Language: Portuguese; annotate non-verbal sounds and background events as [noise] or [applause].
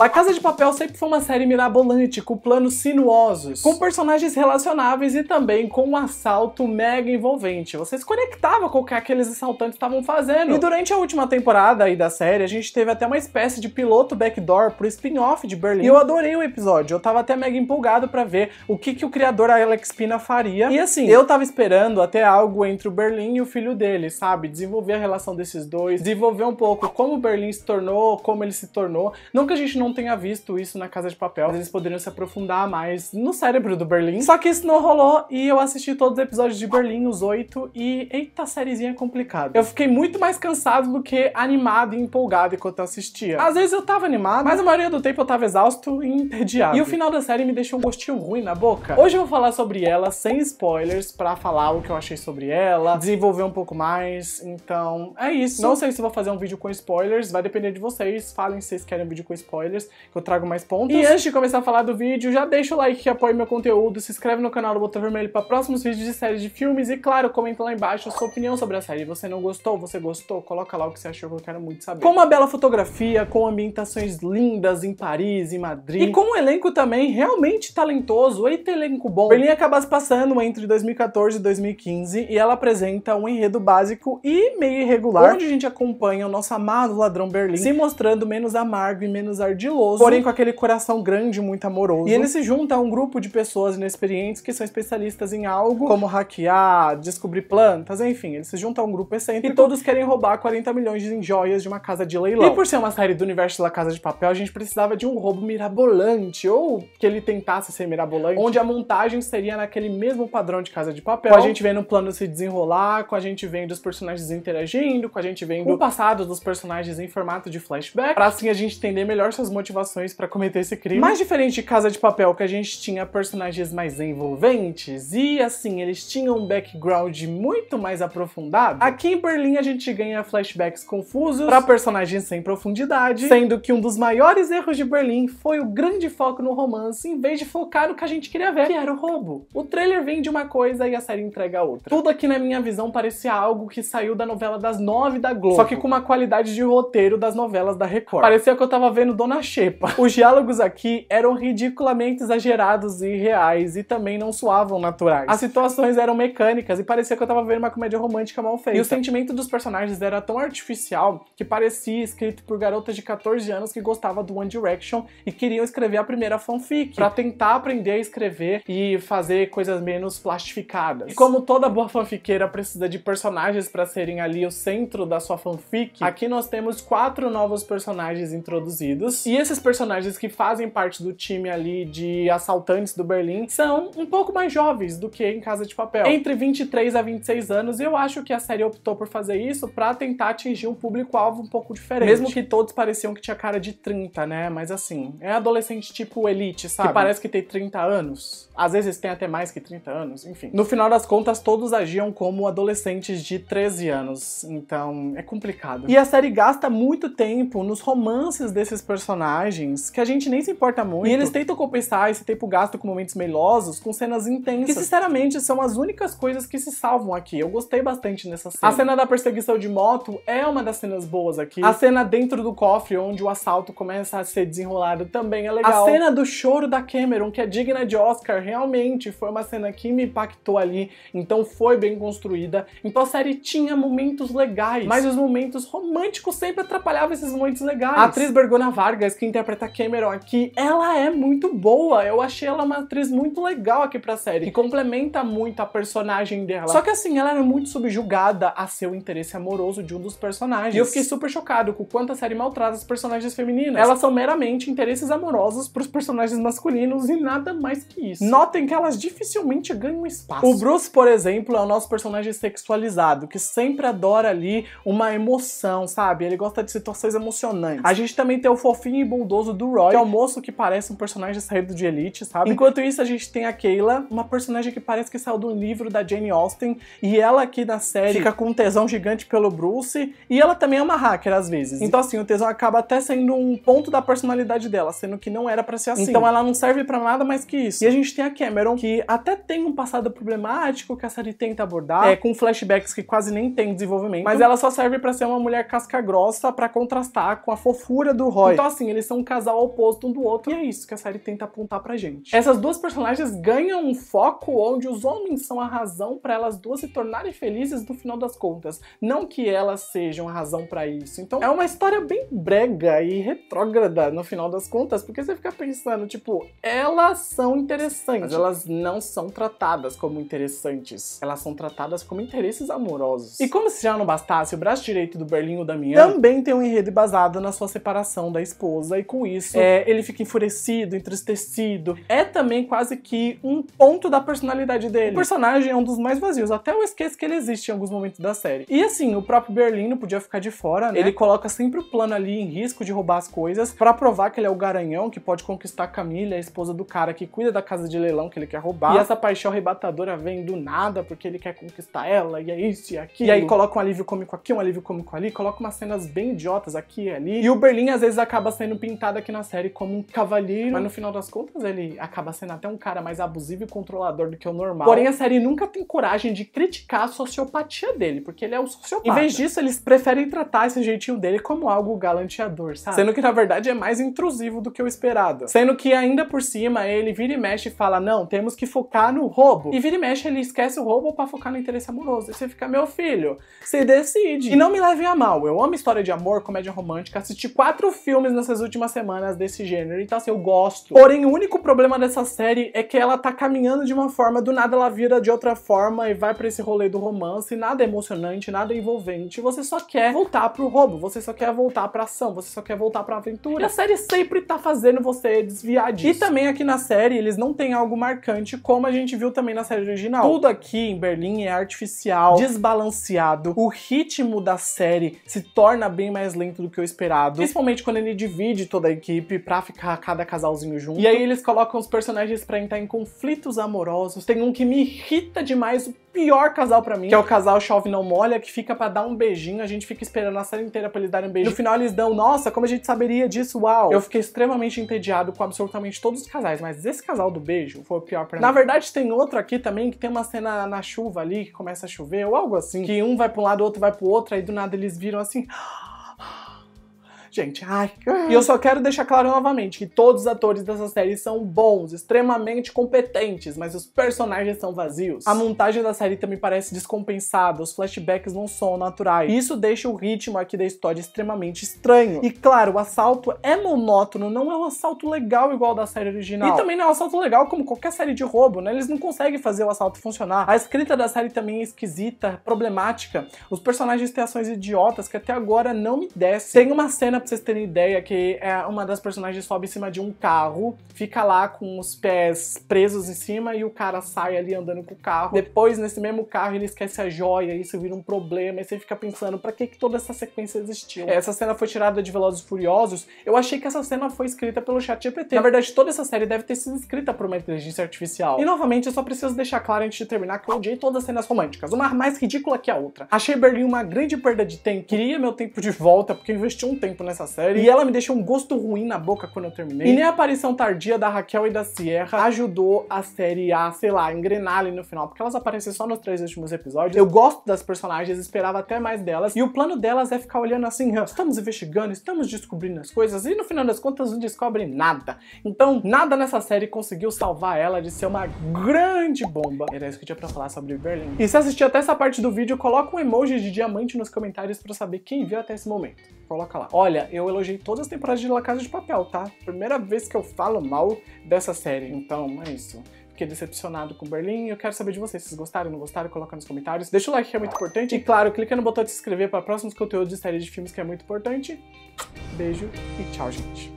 La Casa de Papel sempre foi uma série mirabolante, com planos sinuosos, com personagens relacionáveis e também com um assalto mega envolvente. Você se conectava com o que aqueles assaltantes estavam fazendo. E durante a última temporada aí da série, a gente teve até uma espécie de piloto backdoor pro spin-off de Berlim. E eu adorei o episódio, eu tava até mega empolgado para ver o que, que o criador Alex Pina faria. E assim, eu tava esperando até algo entre o Berlim e o filho dele, sabe? Desenvolver a relação desses dois, desenvolver um pouco como o Berlim se tornou, como ele se tornou. Não que a gente não não tenha visto isso na Casa de Papel. Eles poderiam se aprofundar mais no cérebro do Berlim. Só que isso não rolou e eu assisti todos os episódios de Berlim, os oito, e eita, sériezinha complicada. Eu fiquei muito mais cansado do que animado e empolgado enquanto eu assistia. Às vezes eu tava animado, mas a maioria do tempo eu tava exausto e entediado. E o final da série me deixou um gostinho ruim na boca. Hoje eu vou falar sobre ela sem spoilers para falar o que eu achei sobre ela, desenvolver um pouco mais. Então, é isso. Não sei se vou fazer um vídeo com spoilers, vai depender de vocês. Falem se vocês querem um vídeo com spoilers vídeos, que eu trago mais pontos. E antes de começar a falar do vídeo, já deixa o like que apoia meu conteúdo, se inscreve no canal do Botão Vermelho para próximos vídeos de séries de filmes e, claro, comenta lá embaixo a sua opinião sobre a série. Você não gostou? Você gostou? Coloca lá o que você achou que eu quero muito saber. Com uma bela fotografia, com ambientações lindas em Paris, em Madrid, e com um elenco também realmente talentoso, eita elenco bom. Berlim acaba se passando entre 2014 e 2015 e ela apresenta um enredo básico e meio irregular, onde a gente acompanha o nosso amado ladrão Berlim se mostrando menos amargo e menos ardido ardiloso. Porém, com aquele coração grande, muito amoroso. E ele se junta a um grupo de pessoas inexperientes que são especialistas em algo, como hackear, descobrir plantas, enfim. Ele se junta a um grupo excêntrico e todos querem roubar 40 milhões em joias de uma casa de leilão. E por ser uma série do universo da Casa de Papel, a gente precisava de um roubo mirabolante, ou que ele tentasse ser mirabolante, onde a montagem seria naquele mesmo padrão de Casa de Papel, com a gente vendo o plano se desenrolar, com a gente vendo os personagens interagindo, com a gente vendo o passado dos personagens em formato de flashback, pra assim a gente entender melhor seus motivações para cometer esse crime. Mais diferente de Casa de Papel, que a gente tinha personagens mais envolventes e, assim, eles tinham um background muito mais aprofundado, aqui em Berlim a gente ganha flashbacks confusos para personagens sem profundidade, sendo que um dos maiores erros de Berlim foi o grande foco no romance em vez de focar no que a gente queria ver, que era o roubo. O trailer vem de uma coisa e a série entrega outra. Tudo aqui na minha visão parecia algo que saiu da novela das nove da Globo, só que com uma qualidade de roteiro das novelas da Record. Parecia que eu tava vendo Dona xepa. [laughs] Os diálogos aqui eram ridiculamente exagerados e reais e também não soavam naturais. As situações eram mecânicas e parecia que eu tava vendo uma comédia romântica mal feita. E o sentimento dos personagens era tão artificial que parecia escrito por garotas de 14 anos que gostava do One Direction e queriam escrever a primeira fanfic para tentar aprender a escrever e fazer coisas menos plastificadas. E como toda boa fanfiqueira precisa de personagens para serem ali o centro da sua fanfic, aqui nós temos quatro novos personagens introduzidos e esses personagens que fazem parte do time ali de assaltantes do Berlim são um pouco mais jovens do que em Casa de Papel, entre 23 a 26 anos, e eu acho que a série optou por fazer isso para tentar atingir um público-alvo um pouco diferente. Mesmo que todos pareciam que tinha cara de 30, né? Mas assim, é adolescente tipo elite, sabe? Que parece que tem 30 anos. Às vezes tem até mais que 30 anos, enfim. No final das contas, todos agiam como adolescentes de 13 anos, então é complicado. E a série gasta muito tempo nos romances desses personagens personagens que a gente nem se importa muito. E eles tentam compensar esse tempo gasto com momentos melosos, com cenas intensas. Que, sinceramente, são as únicas coisas que se salvam aqui. Eu gostei bastante nessa cena. A cena da perseguição de moto é uma das cenas boas aqui. A cena dentro do cofre, onde o assalto começa a ser desenrolado, também é legal. A cena do choro da Cameron, que é digna de Oscar, realmente foi uma cena que me impactou ali. Então foi bem construída. Então a série tinha momentos legais, mas os momentos românticos sempre atrapalhavam esses momentos legais. A atriz Bergona Vargas que interpreta Cameron aqui, ela é muito boa. Eu achei ela uma atriz muito legal aqui pra série, que complementa muito a personagem dela. Só que assim, ela era muito subjugada a seu interesse amoroso de um dos personagens. E eu fiquei super chocado com o quanto a série maltrata as personagens femininas. Elas são meramente interesses amorosos pros personagens masculinos e nada mais que isso. Notem que elas dificilmente ganham espaço. O Bruce, por exemplo, é o nosso personagem sexualizado, que sempre adora ali uma emoção, sabe? Ele gosta de situações emocionantes. A gente também tem o fofinho e bondoso do Roy, que é o moço que parece um personagem saído de Elite, sabe? Enquanto isso, a gente tem a Kayla, uma personagem que parece que saiu do livro da Jane Austen, e ela aqui na série fica com um tesão gigante pelo Bruce, e ela também é uma hacker às vezes. Então, assim, o tesão acaba até sendo um ponto da personalidade dela, sendo que não era para ser assim. Então, ela não serve para nada mais que isso. E a gente tem a Cameron, que até tem um passado problemático que a série tenta abordar, é, com flashbacks que quase nem tem desenvolvimento, mas ela só serve para ser uma mulher casca grossa para contrastar com a fofura do Roy. Então, assim, eles são um casal oposto um do outro, e é isso que a série tenta apontar pra gente. Essas duas personagens ganham um foco onde os homens são a razão para elas duas se tornarem felizes no final das contas, não que elas sejam a razão para isso. Então é uma história bem brega e retrógrada no final das contas, porque você fica pensando, tipo, elas são interessantes, mas elas não são tratadas como interessantes. Elas são tratadas como interesses amorosos. E como se já não bastasse, o braço direito do Berlim, o Damião, também tem um enredo basado na sua separação da esposa esposa, e com isso é, ele fica enfurecido, entristecido. É também quase que um ponto da personalidade dele. O personagem é um dos mais vazios, até eu esqueço que ele existe em alguns momentos da série. E assim, o próprio Berlino podia ficar de fora, né? Ele coloca sempre o plano ali em risco de roubar as coisas para provar que ele é o garanhão que pode conquistar a Camila, a esposa do cara que cuida da casa de leilão que ele quer roubar. E essa paixão arrebatadora vem do nada porque ele quer conquistar ela, e é isso e é aquilo. E aí coloca um alívio cômico aqui, um alívio cômico ali, coloca umas cenas bem idiotas aqui e ali. E o Berlim às vezes acaba sendo pintado aqui na série como um cavalheiro, mas no uhum. final das contas ele acaba sendo até um cara mais abusivo e controlador do que o normal. Porém, a série nunca tem coragem de criticar a sociopatia dele, porque ele é um sociopata. Em vez disso, eles preferem tratar esse jeitinho dele como algo galanteador, sabe? Sendo que na verdade é mais intrusivo do que o esperado. Sendo que ainda por cima ele vira e mexe e fala: não, temos que focar no roubo. E vira e mexe, ele esquece o roubo para focar no interesse amoroso. E você fica, meu filho, você decide. E não me levem a mal, eu amo história de amor, comédia romântica, assisti quatro filmes nessa essas últimas semanas desse gênero. Então, assim, eu gosto. Porém, o único problema dessa série é que ela tá caminhando de uma forma, do nada ela vira de outra forma e vai para esse rolê do romance. Nada emocionante, nada envolvente. Você só quer voltar pro roubo, você só quer voltar pra ação, você só quer voltar pra aventura. E a série sempre tá fazendo você desviar disso. E também aqui na série, eles não têm algo marcante, como a gente viu também na série original. Tudo aqui em Berlim é artificial, desbalanceado. O ritmo da série se torna bem mais lento do que o esperado, principalmente quando ele divide divide toda a equipe pra ficar cada casalzinho junto. E aí eles colocam os personagens pra entrar em conflitos amorosos. Tem um que me irrita demais, o pior casal pra mim, que é o casal Chove Não Molha, que fica pra dar um beijinho. A gente fica esperando a série inteira pra eles darem um beijinho. No final eles dão, nossa, como a gente saberia disso? Uau! Eu fiquei extremamente entediado com absolutamente todos os casais, mas esse casal do beijo foi o pior pra mim. Na verdade, tem outro aqui também que tem uma cena na chuva ali, que começa a chover, ou algo assim, que um vai pra um lado, o outro vai pro outro, aí do nada eles viram assim. Gente, ai. E eu só quero deixar claro novamente que todos os atores dessa série são bons, extremamente competentes, mas os personagens são vazios. A montagem da série também parece descompensada, os flashbacks não são naturais. Isso deixa o ritmo aqui da história extremamente estranho. E claro, o assalto é monótono, não é um assalto legal igual da série original. E também não é um assalto legal como qualquer série de roubo, né? Eles não conseguem fazer o assalto funcionar. A escrita da série também é esquisita, problemática. Os personagens têm ações idiotas que até agora não me descem. Tem uma cena pra vocês terem ideia que é, uma das personagens sobe em cima de um carro, fica lá com os pés presos em cima e o cara sai ali andando com o carro. Depois, nesse mesmo carro, ele esquece a joia, isso vira um problema, e você fica pensando, pra que, que toda essa sequência existiu? É, essa cena foi tirada de Velozes e Furiosos, eu achei que essa cena foi escrita pelo Chat GPT. Na verdade, toda essa série deve ter sido escrita por uma inteligência artificial. E novamente, eu só preciso deixar claro antes de terminar que eu odiei todas as cenas românticas, uma mais ridícula que a outra. Achei Berlim uma grande perda de tempo, queria meu tempo de volta, porque eu investi um tempo nessa série, e ela me deixou um gosto ruim na boca quando eu terminei. E nem a aparição tardia da Raquel e da Sierra ajudou a série a, sei lá, engrenar ali no final, porque elas aparecem só nos três últimos episódios. Eu gosto das personagens, esperava até mais delas, e o plano delas é ficar olhando assim, estamos investigando, estamos descobrindo as coisas, e no final das contas não descobre nada. Então, nada nessa série conseguiu salvar ela de ser uma grande bomba. Era isso que eu tinha pra falar sobre Berlim. E se assistiu até essa parte do vídeo, coloca um emoji de diamante nos comentários pra saber quem viu até esse momento coloca lá. Olha, eu elogiei todas as temporadas de La Casa de Papel, tá? Primeira vez que eu falo mal dessa série, então é isso fiquei decepcionado com Berlim. Eu quero saber de vocês, vocês gostaram, não gostaram, coloca nos comentários. Deixa o like que é muito importante. E claro, clica no botão de se inscrever para próximos conteúdos de série de filmes que é muito importante. Beijo e tchau, gente.